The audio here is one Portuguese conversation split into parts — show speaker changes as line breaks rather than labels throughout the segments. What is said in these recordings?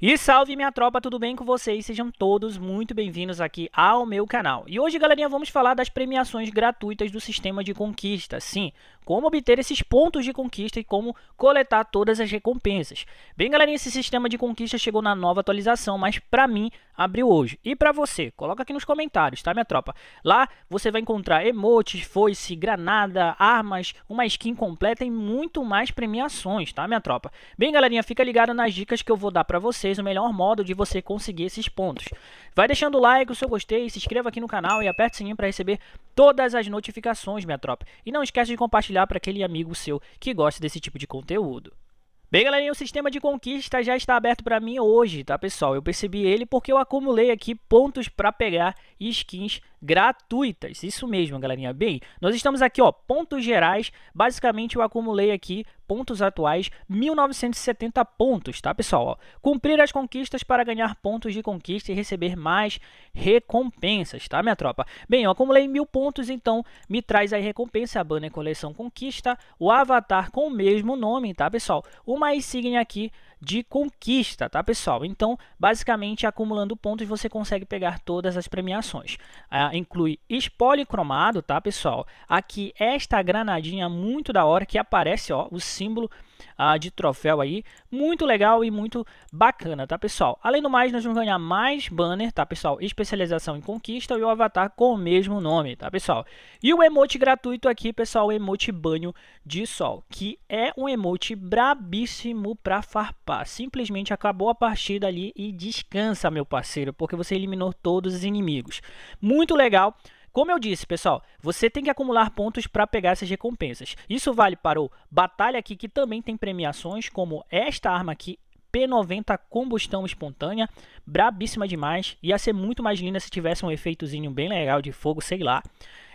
E salve minha tropa, tudo bem com vocês? Sejam todos muito bem-vindos aqui ao meu canal. E hoje, galerinha, vamos falar das premiações gratuitas do sistema de conquista. Sim, como obter esses pontos de conquista e como coletar todas as recompensas. Bem, galerinha, esse sistema de conquista chegou na nova atualização, mas para mim abriu hoje. E para você, coloca aqui nos comentários, tá, minha tropa? Lá você vai encontrar emotes, foice, granada, armas, uma skin completa e muito mais premiações, tá, minha tropa? Bem, galerinha, fica ligado nas dicas que eu vou dar para você vocês o melhor modo de você conseguir esses pontos. Vai deixando o like, o seu gostei, se inscreva aqui no canal e aperte o sininho para receber todas as notificações, minha tropa. E não esquece de compartilhar para aquele amigo seu que gosta desse tipo de conteúdo. Bem, galerinha, o sistema de conquista já está aberto para mim hoje, tá, pessoal? Eu percebi ele porque eu acumulei aqui pontos para pegar skins gratuitas. Isso mesmo, galerinha. Bem, nós estamos aqui, ó, pontos gerais. Basicamente, eu acumulei aqui pontos atuais, 1970 pontos, tá, pessoal? Ó, cumprir as conquistas para ganhar pontos de conquista e receber mais recompensas, tá, minha tropa? Bem, eu acumulei mil pontos, então me traz aí recompensa, a banner coleção conquista, o avatar com o mesmo nome, tá, pessoal? Uma insígnia aqui de conquista, tá pessoal? Então, basicamente, acumulando pontos, você consegue pegar todas as premiações. Ah, inclui espolicromado, cromado, tá pessoal? Aqui, esta granadinha muito da hora que aparece, ó, o símbolo ah, de troféu aí. Muito legal e muito bacana, tá, pessoal? Além do mais, nós vamos ganhar mais banner, tá, pessoal? Especialização em conquista e o avatar com o mesmo nome, tá, pessoal? E o emote gratuito aqui, pessoal, o emote banho de sol, que é um emote brabíssimo pra farpar. Simplesmente acabou a partida ali e descansa, meu parceiro, porque você eliminou todos os inimigos. Muito legal. Como eu disse, pessoal, você tem que acumular pontos para pegar essas recompensas. Isso vale para o Batalha aqui, que também tem premiações, como esta arma aqui, P90 combustão espontânea, brabíssima demais. Ia ser muito mais linda se tivesse um efeitozinho bem legal de fogo, sei lá.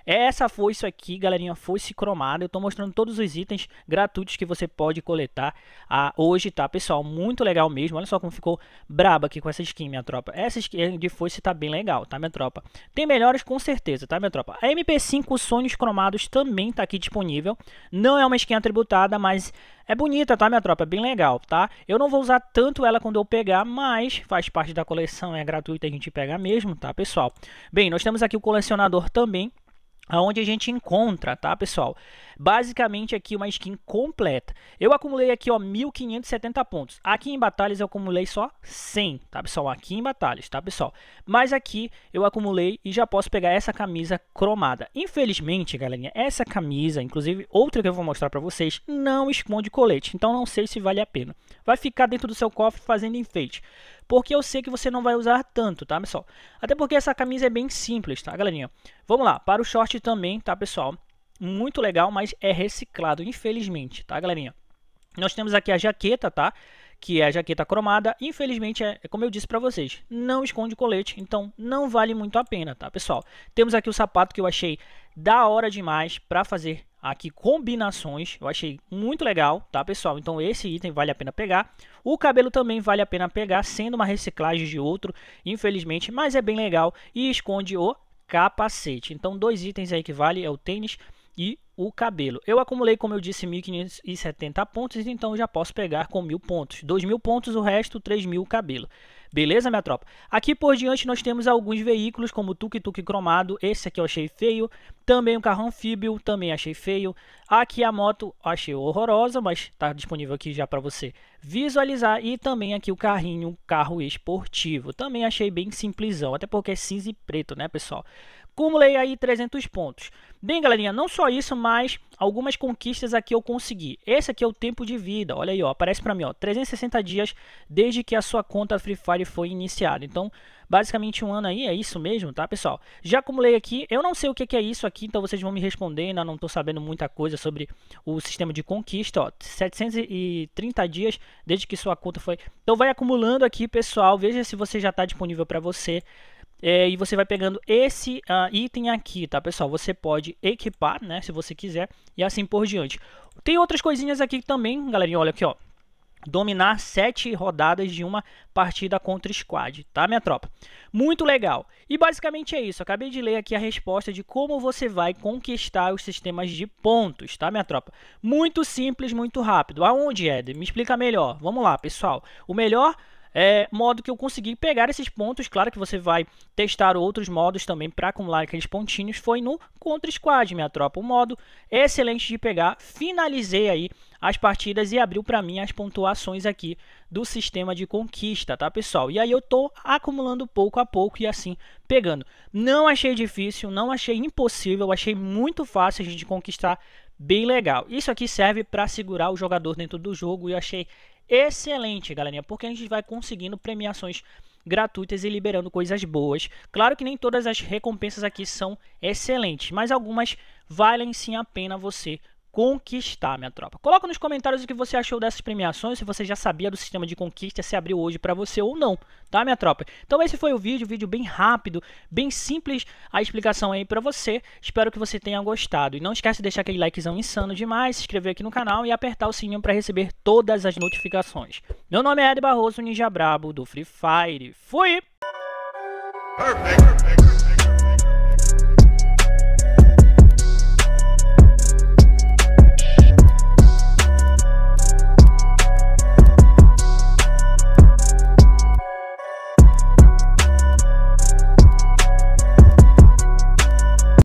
Essa foi isso aqui, galerinha, foice cromada. Eu tô mostrando todos os itens gratuitos que você pode coletar ah, hoje, tá, pessoal? Muito legal mesmo. Olha só como ficou braba aqui com essa skin, minha tropa. Essa skin de foice tá bem legal, tá, minha tropa? Tem melhores com certeza, tá, minha tropa? A MP5 Sonhos Cromados também tá aqui disponível. Não é uma skin atributada, mas é bonita, tá, minha tropa? É bem legal, tá? Eu não vou usar tanto ela quando eu pegar, mas faz parte da coleção, é gratuita, a gente pega mesmo, tá, pessoal? Bem, nós temos aqui o colecionador também, aonde a gente encontra, tá, pessoal? Basicamente aqui uma skin completa. Eu acumulei aqui, ó, 1570 pontos. Aqui em batalhas eu acumulei só 100, tá, pessoal? Aqui em batalhas, tá, pessoal? Mas aqui eu acumulei e já posso pegar essa camisa cromada. Infelizmente, galerinha, essa camisa, inclusive outra que eu vou mostrar para vocês, não esconde colete. Então não sei se vale a pena vai ficar dentro do seu cofre fazendo enfeite. Porque eu sei que você não vai usar tanto, tá, pessoal? Até porque essa camisa é bem simples, tá, galerinha? Vamos lá, para o short também, tá, pessoal? Muito legal, mas é reciclado, infelizmente, tá, galerinha? Nós temos aqui a jaqueta, tá? que é a jaqueta cromada, infelizmente é, é como eu disse para vocês, não esconde colete, então não vale muito a pena, tá, pessoal? Temos aqui o sapato que eu achei da hora demais para fazer aqui combinações, eu achei muito legal, tá pessoal? Então esse item vale a pena pegar. O cabelo também vale a pena pegar, sendo uma reciclagem de outro, infelizmente, mas é bem legal e esconde o capacete. Então dois itens aí que vale é o tênis e o cabelo. Eu acumulei, como eu disse, 1.570 pontos, então já posso pegar com 1.000 pontos. 2.000 pontos, o resto 3.000 o cabelo. Beleza, minha tropa? Aqui por diante nós temos alguns veículos, como o tuk-tuk cromado, esse aqui eu achei feio. Também o carro anfíbio, também achei feio. Aqui a moto achei horrorosa, mas está disponível aqui já para você visualizar. E também aqui o carrinho, carro esportivo. Também achei bem simplesão, até porque é cinza e preto, né, pessoal? Cumulei aí 300 pontos. Bem, galerinha, não só isso, mas algumas conquistas aqui eu consegui. Esse aqui é o tempo de vida, olha aí, ó, aparece para mim, ó, 360 dias desde que a sua conta Free Fire foi iniciada. Então, basicamente um ano aí, é isso mesmo, tá, pessoal? Já acumulei aqui, eu não sei o que, é isso aqui, então vocês vão me responder, ainda não tô sabendo muita coisa sobre o sistema de conquista, ó, 730 dias desde que sua conta foi... Então vai acumulando aqui, pessoal, veja se você já tá disponível para você, é, e você vai pegando esse uh, item aqui, tá pessoal? Você pode equipar, né, se você quiser, e assim por diante. Tem outras coisinhas aqui também, galerinha, olha aqui, ó. Dominar sete rodadas de uma partida contra squad, tá, minha tropa? Muito legal. E basicamente é isso. acabei de ler aqui a resposta de como você vai conquistar os sistemas de pontos, tá, minha tropa? Muito simples, muito rápido. Aonde, Ed? Me explica melhor. Vamos lá, pessoal. O melhor é, modo que eu consegui pegar esses pontos. Claro que você vai testar outros modos também para acumular aqueles pontinhos. Foi no Contra Squad, minha tropa. Um modo excelente de pegar. Finalizei aí as partidas e abriu para mim as pontuações aqui do sistema de conquista, tá pessoal? E aí eu tô acumulando pouco a pouco e assim pegando. Não achei difícil, não achei impossível, achei muito fácil a gente conquistar bem legal. Isso aqui serve para segurar o jogador dentro do jogo e achei excelente, galerinha, porque a gente vai conseguindo premiações gratuitas e liberando coisas boas. Claro que nem todas as recompensas aqui são excelentes, mas algumas valem sim a pena você conquistar, minha tropa. Coloca nos comentários o que você achou dessas premiações, se você já sabia do sistema de conquista, se abriu hoje para você ou não, tá, minha tropa? Então esse foi o vídeo, vídeo bem rápido, bem simples a explicação aí para você. Espero que você tenha gostado. E não esquece de deixar aquele likezão insano demais, se inscrever aqui no canal e apertar o sininho para receber todas as notificações. Meu nome é Ed Barroso, Ninja Brabo do Free Fire. Fui! Perfect, perfect.